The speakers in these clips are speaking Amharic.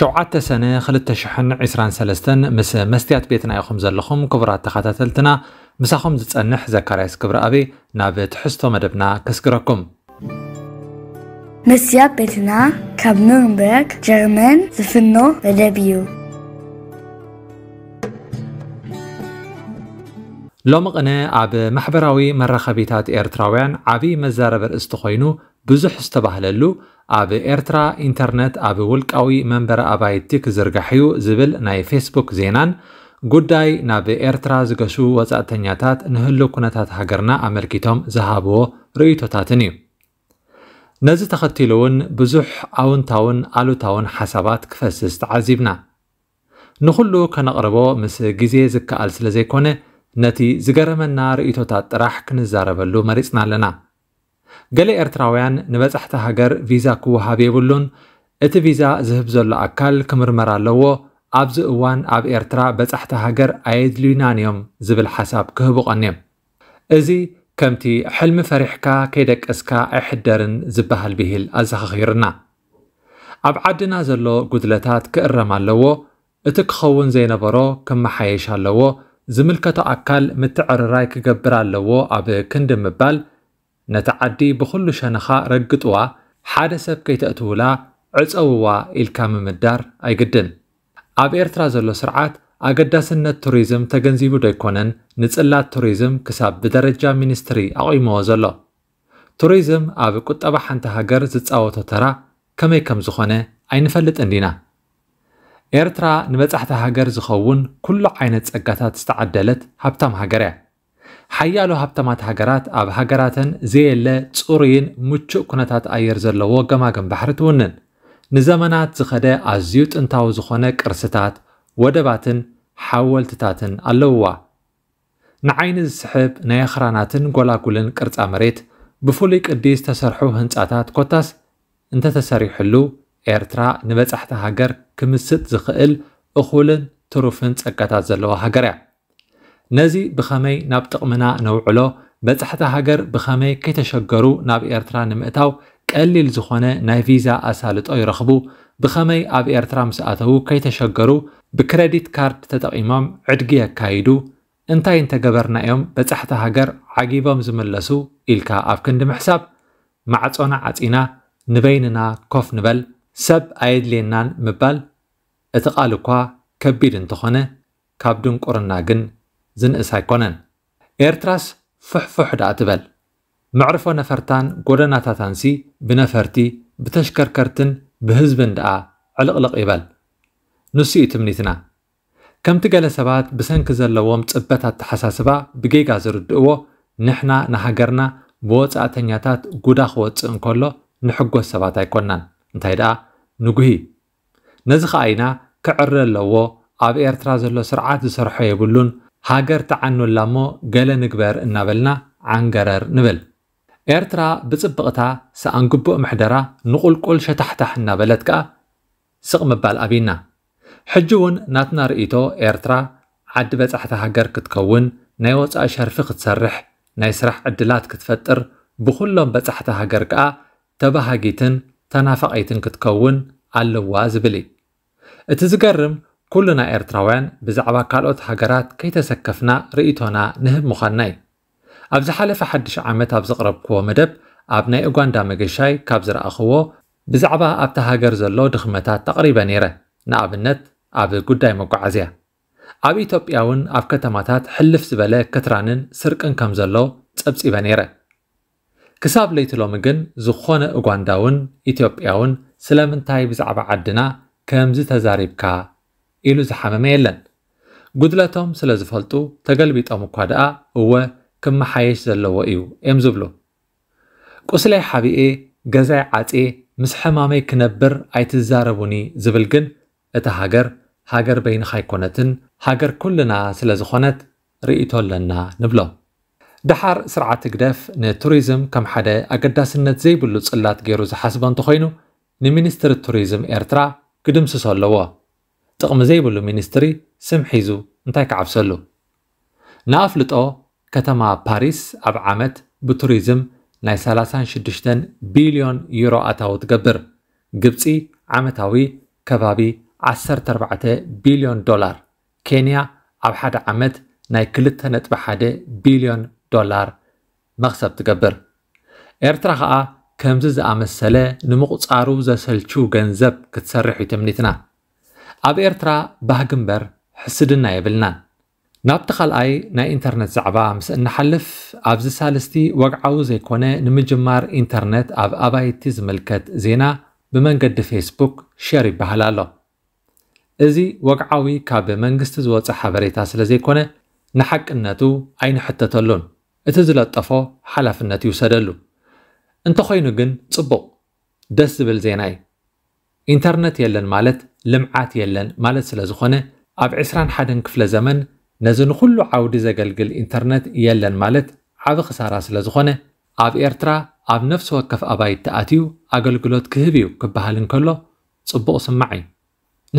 شوعات سنة خلت شحن عسران سلستن مس مستيات بيتنا يخم زلخم كبرات تخاتتلتنا مساخم زتصنح زكرياس كبر أبي ناب تحستو مدبنا كسكركم مسيات بيتنا كاب نورنبرغ جرمن زفنو مدب ሎሚ ቕነ ኣብ ማሕበራዊ መራኸቢታት ኤርትራውያን ዓብዪ መዛረበ ርእስቲ ኮይኑ ብዙሕ ዝተባህለሉ ኣብ ኤርትራ ኢንተርነት ኣብ ውልቃዊ መንበረ ኣባይቲ ክዝርጋሕ እዩ ዝብል ናይ ፌስቡክ ዜናን ጉዳይ ናብ ኤርትራ ዝገሹ ወፃእተኛታት ንህሉ ኩነታት ሃገርና ኣመልኪቶም ዝሃብዎ ርእቶታትን እዩ ነዚ ተኸቲሉ እውን ብዙሕ ኣውንታውን ኣሉታውን ሓሳባት ክፈስስ ተዓዚብና ንኹሉ ከነቕርቦ ምስ ግዜ ዝከኣል ስለ ዘይኮነ نتي زجرم النار إيتوتات راح كنزاربلو مريسنا لنا قلي إرتراويان نبت أحت هاجر فيزا كو هابيبولون إت فيزا زهب زل أكال كمرمرا لوو أبز أوان أب إرترا بت أحت هاجر أيد ليونانيوم زبل حساب كهبو قنيم إزي كمتي حلم فرحكا كيدك اسكا احدرن زبهل بهل أزخيرنا أب عدنا زلو قدلتات كأرما لوو إتك خون زينبرو كم حيش لوو ዝምልከቶ ኣካል ምትዕርራይ ክገብር ኣለዎ ኣብ ክንዲ ምባል ነቲ ዓዲ ብኹሉ ሸነኻ ረግጥዋ ሓደ ሰብ ከይተእትውላ ዕፀውዋ ኢልካ ምምዳር ኣይግድን ኣብ ኤርትራ ዘሎ ስርዓት ኣገዳስነት ቱሪዝም ተገንዚቡ ዶይኮነን ንጽላት ቱሪዝም ክሳብ ብደረጃ ሚኒስትሪ ኣቑይሞዎ ዘሎ ቱሪዝም ኣብ ቁጠባ ሓንቲ ሃገር ዝፃወቶ ተራ ከመይ ከም ዝኾነ ኣይንፈልጥን ዲና ኤርትራ ንበጻሕቲ ሃገር ዝኸውን ኩሉ ዓይነት ጸጋታት ዝተዓደለት ሃብታም ሃገር እያ ሓያሎ ሃብታማት ሃገራት ኣብ ሃገራተን ዘየለ ጽሩይን ምቹእ ኩነታት ኣየር ዘለዎ ገማግም ባሕሪ ትውንን ንዘመናት ዝኸደ ኣዝዩ ጥንታዊ ዝኾነ ቅርስታት ወደባትን ሓወልትታትን ኣለውዋ ንዓይኒ ዝስሕብ ናይ ኣኽራናትን ጎላጉልን ቅርጻ መሬት ብፍሉይ ቅዲ ዝተሰርሑ ህንጻታት ኮታስ እንተተሰሪሑሉ ኤርትራ ንበጻሕቲ ሃገር ክምስጥ ዝኽእል እኹልን ትሩፍን ጸጋታት ዘለዋ ሃገር እያ ነዚ ብኸመይ ናብ ጥቕምና ነውዕሎ በጻሕቲ ሃገር ብኸመይ ከይተሸገሩ ናብ ኤርትራ ንምእታው ቀሊል ዝኾነ ናይ ቪዛ ኣሳልጦ ይረኽቡ ብኸመይ ኣብ ኤርትራ ኣተዉ ከይተሸገሩ ብክረዲት ካርድ ተጠቒሞም ዕድጊ የካይዱ እንታይ እንተገበርና እዮም በጻሕቲ ሃገር ዓጊቦም ዝምለሱ ኢልካ ኣብ ክንዲ ምሕሳብ ማዕጾና ዓጺና ንበይንና ኮፍ ንበል ሰብ ኣየድልየናን ምባል እቲ ቓል እኳ ከቢድ እንተኾነ ካብ ድንቁርና ግን ዝንእስ ኣይኮነን ኤርትራስ ፍሕፍሕ ዳኣ ትበል መዕርፎ ነፈርታን ጎደናታታንሲ ብነፈርቲ ብተሽከርከርትን ብህዝብን ደኣ ዕልቕልቕ ይበል ንሱ እዩ ትምኒትና ከምቲ ገለ ሰባት ብሰንኪ ዘለዎም ጽበት ኣተሓሳስባ ብጌጋ ዝርድእዎ ንሕና ንሃገርና ብወጻእተኛታት ጉዳ ክወፅእ እንከሎ ንሕጐስ ሰባት ኣይኮናን እንታይ ደኣ ንጉሂ ነዚ ኸኣ ኢና ክዕሪ ኣለዎ ኣብ ኤርትራ ዘሎ ስርዓት ዝሰርሖ የብሉን ሃገር ተዓኑላ እሞ ገለ ንግበር እናበልና ዓንገረር ንብል ኤርትራ ብፅብቕታ ሰኣንግቡእ ምሕደራ ንቑልቁል ሸታሕታሕ እናበለት ከኣ ስቕ ምባል ኣብና ሕጂ እውን ናትና ርእቶ ኤርትራ ዓዲ በፃሕቲ ሃገር ክትከውን ናይ ወፃኢ ሸርፊ ክትሰርሕ ናይ ስራሕ ዕድላት ክትፈጥር ብኩሎም በፃሕቲ ሃገር ከኣ ተባሃጊትን ተናፋቒትን ክትከውን ኣለዋ ዝብል እዩ እቲ ዝገርም ኩሉና ኤርትራውያን ብዛዕባ ካልኦት ሃገራት ከይተሰከፍና ርእቶና ንህብ ምዃንና እዩ ኣብ ዝሓለፈ ሓድሽ ዓመት ኣብ ዘቕረብክዎ መደብ ኣብ ናይ ኡጋንዳ መገሻይ ካብ ዝረኣኽዎ ብዛዕባ ኣብታ ሃገር ዘሎ ድኽመታት ተቕሪበ ነይረ ንኣብነት ኣብ ጉዳይ መጓዓዝያ ኣብ ኢትዮጵያ እውን ኣብ ከተማታት ሕልፍ ዝበለ ከትራንን ስርቅን ከም ዘሎ ጸብጺበ ነይረ ክሳብ ሎሚ ግን ዝኾነ እጓንዳውን ኢትዮጵያውን ስለምንታይ ብዛዕባ ዓድና ከምዚ ተዛሪብካ ኢሉ ዝሓመመ የለን ጉድለቶም ስለ ዝፈልጡ ተገልቢጦም እኳ ደኣ እወ ክመሓየሽ ዘለዎ እዩ እዮም ዝብሉ ቁስለይ ሓቢኤ ገዛይ ዓፄ ምስ ሕማመይ ክነብር ኣይትዛረቡኒ ዝብል ግን እታ ሃገር ሃገር በይንካ ኣይኮነትን ሃገር ኩልና ስለ ዝኾነት ርእቶ ኣለና ንብሎም ድሓር ስርዓት ግደፍ ንቱሪዝም ከም ሓደ ኣገዳስነት ዘይብሉ ጽላት ገይሩ ዝሓስቦ እንተኮይኑ ንሚኒስትሪ ቱሪዝም ኤርትራ ክድምስሶ ኣለዎ ጥቕሚ ዘይብሉ ሚኒስትሪ ስም ሒዙ እንታይ ክዓብሰሉ ንኣፍልጦ ከተማ ፓሪስ ኣብ ዓመት ብቱሪዝም ናይ 36 ቢልዮን ዩሮ ኣታዊ ትገብር ግብፂ ዓመታዊ ከባቢ 14 ቢልዮን ዶላር ኬንያ ኣብ ሓደ ዓመት ናይ 2.1 ቢልዮን ዶላር መክሰብ ትገብር ኤርትራ ከዓ ከምዚ ዝኣመሰለ ንምቁፃሩ ዘሰልችው ገንዘብ ክትሰርሕ እዩ ትምኒትና ኣብ ኤርትራ ባህግ እምበር ሕስድና የብልናን ናብቲ ካልኣይ ናይ ኢንተርነት ዛዕባ ምስ እናሓልፍ ኣብዚ ሳልስቲ ወግዓዊ ዘይኮነ ንምጅማር ኢንተርነት ኣብ ኣባይቲ ዝምልከት ዜና ብመንገዲ ፌስቡክ ሸር ይበሃል ኣሎ እዚ ወግዓዊ ካብ መንግስቲ ዝወፅእ ሓበሬታ ስለ ዘይኮነ ንሓቅነቱ ኣይንሕተተሉን እቲ ዝለጠፎ ሓላፍነት ይውሰደሉ እንተ ኮይኑ ግን ጽቡቕ ደስ ዝብል ዜና እዩ ኢንተርነት የለን ማለት ልምዓት የለን ማለት ስለ ዝኾነ ኣብ 21 ክፍለ ዘመን ነዚ ንኹሉ ዓውዲ ዘገልግል ኢንተርነት የለን ማለት ዓብ ኽሳራ ስለ ዝኾነ ኣብ ኤርትራ ኣብ ነፍሲ ወከፍ ኣባይት ተኣትዩ ኣገልግሎት ክህብ እዩ ክበሃል እንከሎ ጽቡቕ ስማዕ እዩ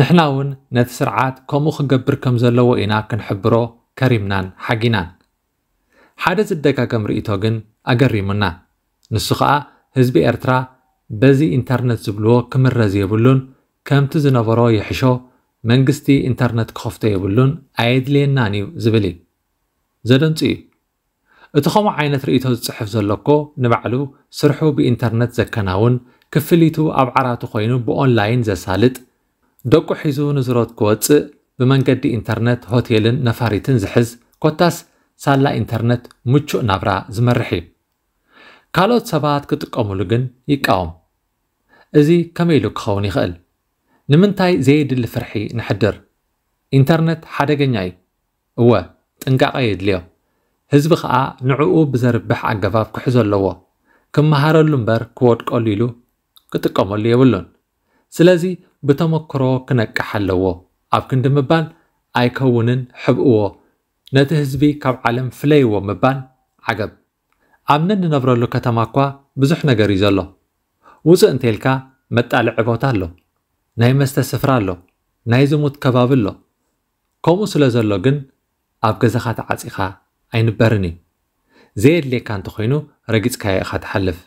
ንሕና እውን ነቲ ስርዓት ከምኡ ክገብር ከም ዘለዎ ኢና ክንሕብሮ ከሪምናን ሓጊናን ሓደ ዝደጋገም ርእቶ ግን ኣገሪሙና ንሱ ከዓ ህዝቢ ኤርትራ በዚ ኢንተርነት ዝብልዎ ክምረዝ የብሉን ከምቲ ዝነበሮ ይሕሾ መንግስቲ ኢንተርነት ክኸፍቶ የብሉን ኣየድልየናን እዩ ዝብል እዩ ዘደንፁ እዩ እቲ ከምኡ ዓይነት ርእቶ ዝፅሕፍ ዘሎኮ ንባዕሉ ስርሑ ብኢንተርነት ዘከናውን ክፍሊቱ ኣብ ዓራቱ ኮይኑ ብኦንላይን ዘሳልጥ ደቁ ሒዙ ንዝሮት ክወፅእ ብመንገዲ ኢንተርነት ሆቴልን ነፋሪትን ዝሕዝ ኮታስ ሳላ ኢንተርነት ምቹእ ናብራ ዝመርሕ እዩ ካልኦት ሰባት ክጥቀምሉ ግን ይቃወም እዚ ከመይ ኢሉ ክኸውን ይኽእል ንምንታይ ዘየድሊ ፍርሒ ንሕድር ኢንተርነት ሓደገኛ እዩ እወ ጥንቃቐ የድልዮ ህዝቢ ከዓ ንዕኡ ብዘርብሕ ኣገባብ ክሕዞ ኣለዎ ክመሃረሉ እምበር ክወድቀሉ ኢሉ ክጥቀመሉ የብሉን ስለዚ ብተመክሮ ክነቅሕ ኣለዎ ኣብ ክንዲ ምባል ኣይከውንን ሕብእዎ ነቲ ህዝቢ ካብ ዓለም ፍለይዎ ምባል ዓገብ ኣብ ንነብረሉ ከተማ እኳ ብዙሕ ነገር እዩ ዘሎ ውፅእ እንተልካ መጣልዕ ቦታ ኣሎ ናይ መስተ ስፍራ ኣሎ ናይ ዝሙት ከባቢ ኣሎ ከምኡ ስለ ዘሎ ግን ኣብ ገዛኻ ተዓፂኻ ኣይንበርን እዩ ዘየድልየካ እንተኮይኑ ረጊፅካዮ ኢኻ ትሓልፍ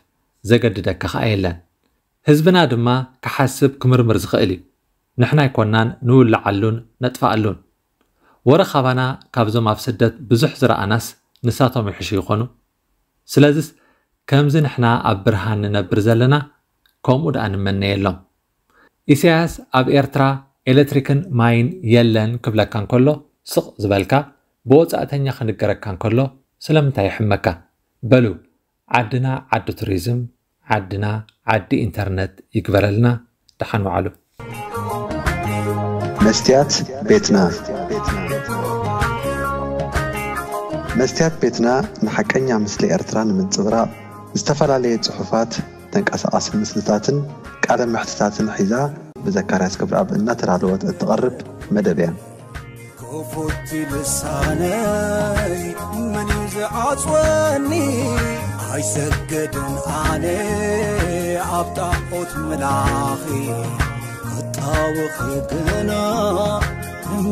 ዘገድደካ ከዓ የለን ህዝብና ድማ ክሓስብ ክምርምር ዝኽእል እዩ ንሕና ይኮናን ንውላዓሉን ነጥፋኣሉን ወረኻባና ካብዞም ኣብ ስደት ብዙሕ ዝረኣናስ ንሳቶም ይሕሹ ይኾኑ ስለዚ ከምዚ ንሕና ኣብ ብርሃን ንነብር ዘለና ከምኡ ደኣ ንመነየሎም ኢሳያስ ኣብ ኤርትራ ኤሌክትሪክን ማይን የለን ክብለካ እንከሎ ስቕ ዝበልካ ብወፃእተኛ ክንገረካ እንከሎ ስለምንታይ ይሕመካ በሉ ዓድና ዓዲ ቱሪዝም ዓድና ዓዲ ኢንተርነት ይግበረልና ድሓን ባዕሉ መስትያት ቤትና መስትያት ቤትና ንሓቀኛ ምስሊ ኤርትራ ንምንፅብራቕ ዝተፈላለየ ፅሑፋት ተንቀሳቐሲ ምስልታትን ቃለ ምሕትታትን ሒዛ ብዘካርያስ ክብርኣብ እናተዳለወት እትቐርብ መደብ እያ ኮፎቲ ልሳነይ መን እዩ ዝዓፅወኒ ኣይሰገድን ኣነ ኣብ ጣዖት መላኺ ክጣውኺ ግና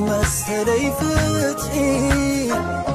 መሰለይ ፍትሒ